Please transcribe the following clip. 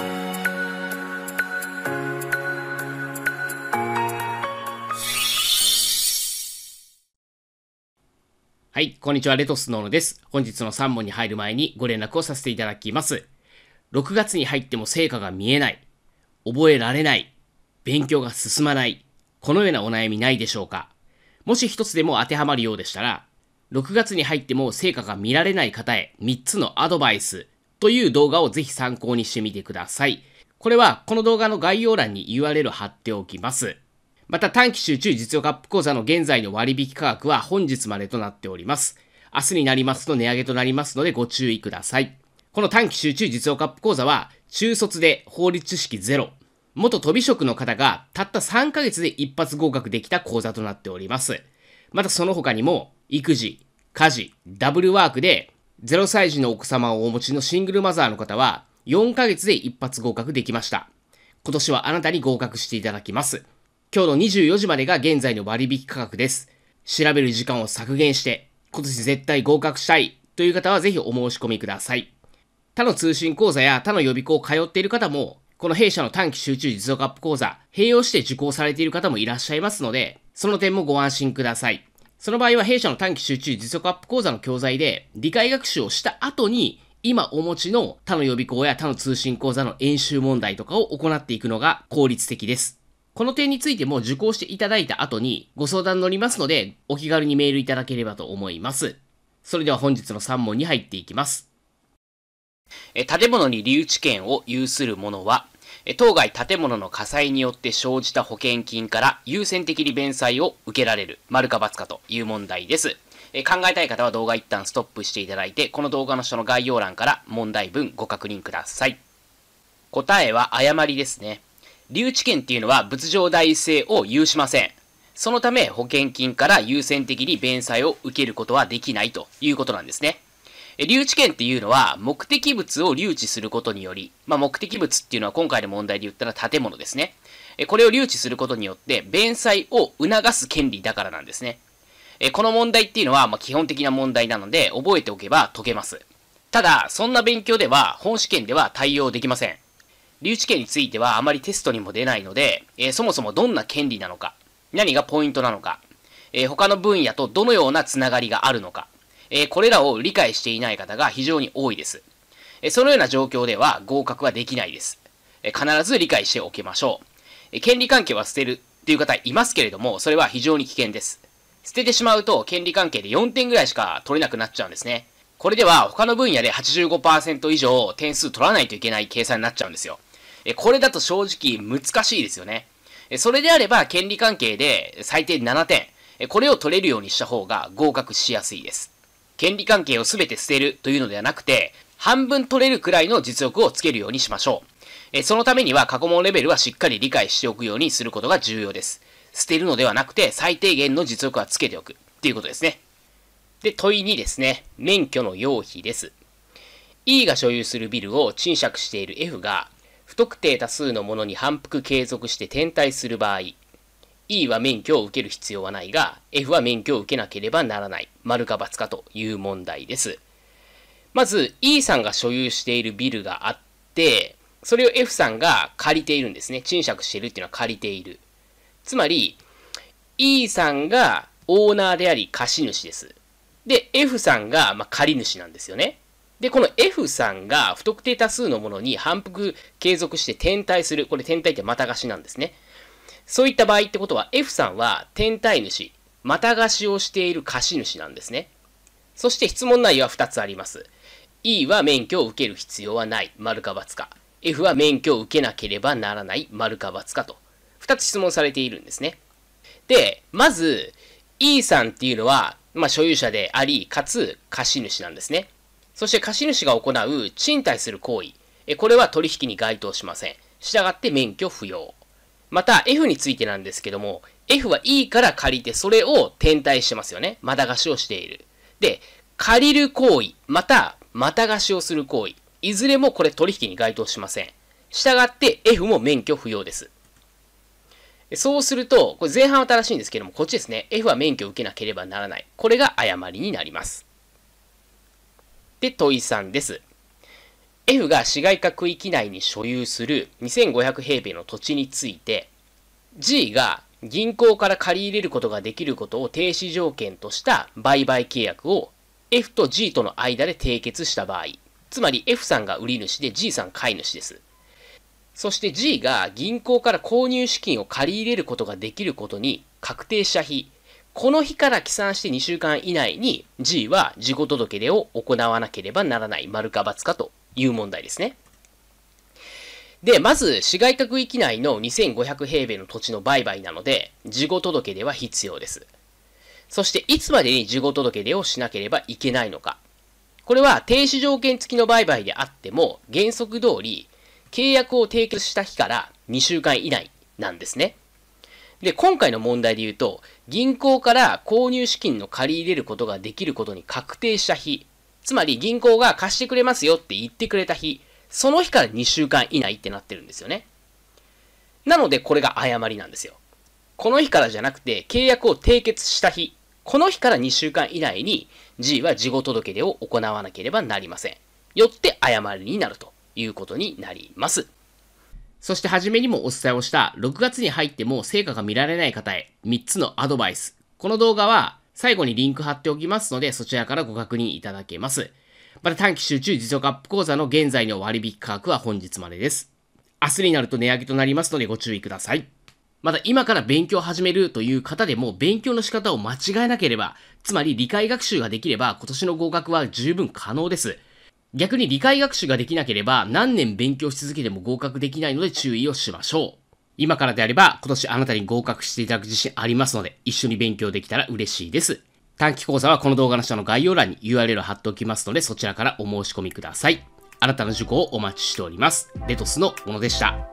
はい、こんにちは、レトスノーノです。本日の3問に入る前にご連絡をさせていただきます。6月に入っても成果が見えない、覚えられない、勉強が進まない、このようなお悩みないでしょうかもし一つでも当てはまるようでしたら、6月に入っても成果が見られない方へ3つのアドバイス、という動画をぜひ参考にしてみてください。これはこの動画の概要欄に URL 貼っておきます。また短期集中実用カップ講座の現在の割引価格は本日までとなっております。明日になりますと値上げとなりますのでご注意ください。この短期集中実用カップ講座は中卒で法律知識ゼロ、元飛び職の方がたった3ヶ月で一発合格できた講座となっております。またその他にも育児、家事、ダブルワークで0歳児のお子様をお持ちのシングルマザーの方は、4ヶ月で一発合格できました。今年はあなたに合格していただきます。今日の24時までが現在の割引価格です。調べる時間を削減して、今年絶対合格したいという方はぜひお申し込みください。他の通信講座や他の予備校を通っている方も、この弊社の短期集中実力アップ講座、併用して受講されている方もいらっしゃいますので、その点もご安心ください。その場合は弊社の短期集中持続アップ講座の教材で理解学習をした後に今お持ちの他の予備校や他の通信講座の演習問題とかを行っていくのが効率的です。この点についても受講していただいた後にご相談乗りますのでお気軽にメールいただければと思います。それでは本日の3問に入っていきます。え建物に留置権を有する者は当該建物の火災によって生じた保険金から優先的に弁済を受けられる、丸か×かという問題です。え考えたい方は動画一旦ストップしていただいて、この動画の下の概要欄から問題文ご確認ください。答えは誤りですね。留置権っていうのは物上代性を有しません。そのため保険金から優先的に弁済を受けることはできないということなんですね。留置権っていうのは、目的物を留置することにより、まあ、目的物っていうのは今回の問題で言ったら建物ですね。これを留置することによって、弁済を促す権利だからなんですね。この問題っていうのは、ま基本的な問題なので、覚えておけば解けます。ただ、そんな勉強では、本試験では対応できません。留置権についてはあまりテストにも出ないので、えそもそもどんな権利なのか、何がポイントなのか、え他の分野とどのようなつながりがあるのか、えー、これらを理解していない方が非常に多いです。えー、そのような状況では合格はできないです。えー、必ず理解しておきましょう。え権利関係は捨てるっていう方いますけれども、それは非常に危険です。捨ててしまうと権利関係で4点ぐらいしか取れなくなっちゃうんですね。これでは他の分野で85%以上点数取らないといけない計算になっちゃうんですよ。えこれだと正直難しいですよね。それであれば権利関係で最低7点、これを取れるようにした方が合格しやすいです。権利関係を全て捨てるというのではなくて、半分取れるくらいの実力をつけるようにしましょう。えそのためには過去問レベルはしっかり理解しておくようにすることが重要です。捨てるのではなくて、最低限の実力はつけておくっていうことですね。で、問い2ですね。免許の要否です。E が所有するビルを賃借している F が、不特定多数のものに反復継続して転退する場合、E は免許を受ける必要はないが、F は免許を受けなければならない。丸か×かという問題です。まず E さんが所有しているビルがあって、それを F さんが借りているんですね。賃借しているっていうのは借りている。つまり、E さんがオーナーであり貸主です。で、F さんが、ま借り主なんですよね。で、この F さんが不特定多数のものに反復継続して転退する。これ転体ってまた貸しなんですね。そういった場合ってことは F さんは天体主、また貸しをしている貸主なんですね。そして質問内容は2つあります。E は免許を受ける必要はない、丸か×か。F は免許を受けなければならない、丸か×かと。2つ質問されているんですね。で、まず E さんっていうのは、まあ、所有者であり、かつ貸主なんですね。そして貸主が行う賃貸する行為。これは取引に該当しません。従って免許不要。また F についてなんですけども、F は E から借りてそれを転貸してますよね。また貸しをしている。で、借りる行為、またまた貸しをする行為、いずれもこれ取引に該当しません。したがって F も免許不要です。そうすると、これ前半は正しいんですけども、こっちですね。F は免許を受けなければならない。これが誤りになります。で、問い3です。F が市街化区域内に所有する2500平米の土地について、G が銀行から借り入れることができることを停止条件とした売買契約を F と G との間で締結した場合、つまり F さんが売り主で G さん買い主です。そして G が銀行から購入資金を借り入れることができることに確定した日、この日から起算して2週間以内に G は事後届出を行わなければならない丸か×かという問題ですね。で、まず、市街化区域内の2500平米の土地の売買なので、事後届出は必要です。そして、いつまでに事後届出をしなければいけないのか。これは、停止条件付きの売買であっても、原則通り、契約を締結した日から2週間以内なんですね。で、今回の問題で言うと、銀行から購入資金の借り入れることができることに確定した日つまり銀行が貸してくれますよって言ってくれた日、その日から2週間以内ってなってるんですよね。なのでこれが誤りなんですよ。この日からじゃなくて契約を締結した日、この日から2週間以内に G は事後届出を行わなければなりません。よって誤りになるということになります。そして初めにもお伝えをした6月に入っても成果が見られない方へ3つのアドバイス。この動画は最後にリンク貼っておきますので、そちらからご確認いただけます。また短期集中実力アップ講座の現在の割引価格は本日までです。明日になると値上げとなりますのでご注意ください。また今から勉強を始めるという方でも勉強の仕方を間違えなければ、つまり理解学習ができれば今年の合格は十分可能です。逆に理解学習ができなければ何年勉強し続けても合格できないので注意をしましょう。今からであれば、今年あなたに合格していただく自信ありますので、一緒に勉強できたら嬉しいです。短期講座はこの動画の下の概要欄に URL を貼っておきますので、そちらからお申し込みください。あなたの受講をお待ちしております。レトスのものでした。